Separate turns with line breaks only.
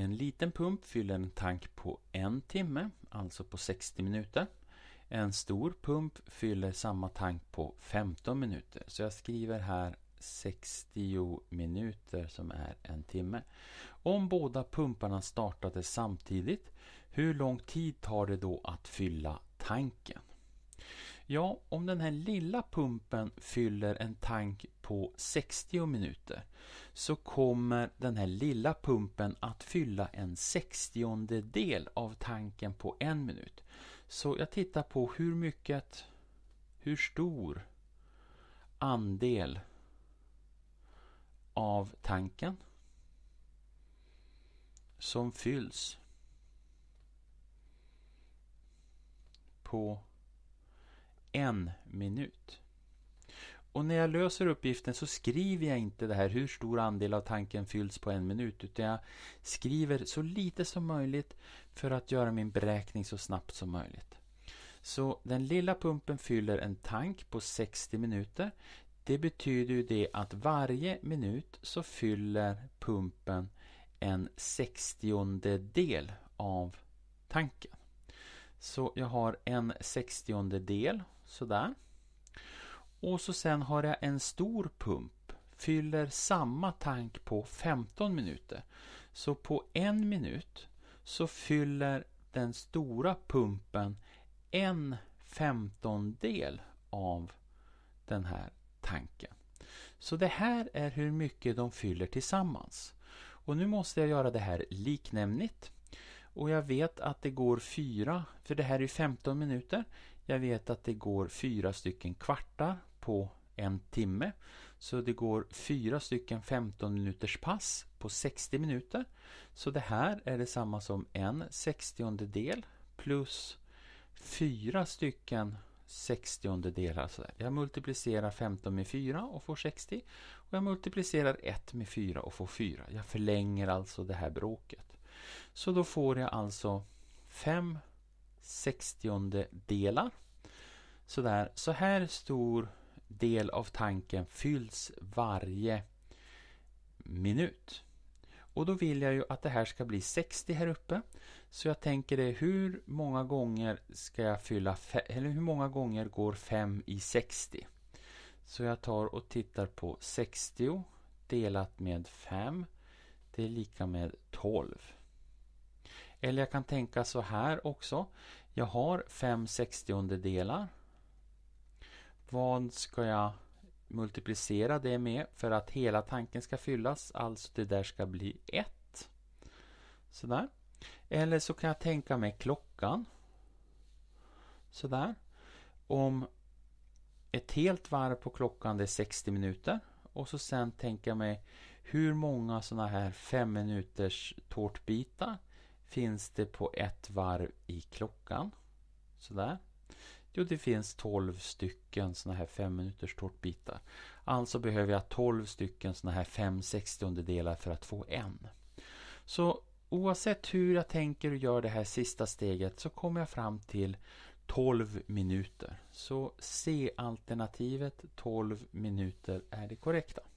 En liten pump fyller en tank på en timme, alltså på 60 minuter. En stor pump fyller samma tank på 15 minuter. Så jag skriver här 60 minuter som är en timme. Om båda pumparna startade samtidigt, hur lång tid tar det då att fylla tanken? Ja, om den här lilla pumpen fyller en tank på 60 minuter så kommer den här lilla pumpen att fylla en sextiondel av tanken på en minut. Så jag tittar på hur mycket, hur stor andel av tanken som fylls på en minut. Och när jag löser uppgiften så skriver jag inte det här hur stor andel av tanken fylls på en minut utan jag skriver så lite som möjligt för att göra min beräkning så snabbt som möjligt. Så den lilla pumpen fyller en tank på 60 minuter. Det betyder ju det att varje minut så fyller pumpen en sextiondedel av tanken. Så jag har en sextiondedel sådär. Och så sen har jag en stor pump. Fyller samma tank på 15 minuter. Så på en minut så fyller den stora pumpen en femtondel av den här tanken. Så det här är hur mycket de fyller tillsammans. Och nu måste jag göra det här liknämnigt. Och jag vet att det går fyra, för det här är 15 minuter. Jag vet att det går fyra stycken kvartar på en timme. Så det går fyra stycken 15 minuters pass på 60 minuter. Så det här är detsamma som en 60-del plus fyra stycken sextiondedelar. Så jag multiplicerar 15 med 4 och får 60. Och jag multiplicerar 1 med 4 och får 4. Jag förlänger alltså det här bråket. Så då får jag alltså 5 60-delar. Sådär, så här stor del av tanken fylls varje minut. Och då vill jag ju att det här ska bli 60 här uppe. Så jag tänker det, hur många gånger ska jag fylla, eller hur många gånger går 5 i 60? Så jag tar och tittar på 60 delat med 5. Det är lika med 12. Eller jag kan tänka så här också. Jag har 5 sextiondelar vad ska jag multiplicera det med för att hela tanken ska fyllas? Alltså det där ska bli 1. Sådär. Eller så kan jag tänka mig klockan. Sådär. Om ett helt varv på klockan det är 60 minuter och så sen tänka mig hur många sådana här 5 minuters tårtbitar finns det på ett varv i klockan? Sådär. Jo, det finns 12 stycken sådana här 5 minuters tårtbitar. Alltså behöver jag 12 stycken sådana här 5 sextiondedelar för att få en. Så oavsett hur jag tänker och gör det här sista steget så kommer jag fram till 12 minuter. Så C-alternativet 12 minuter är det korrekta.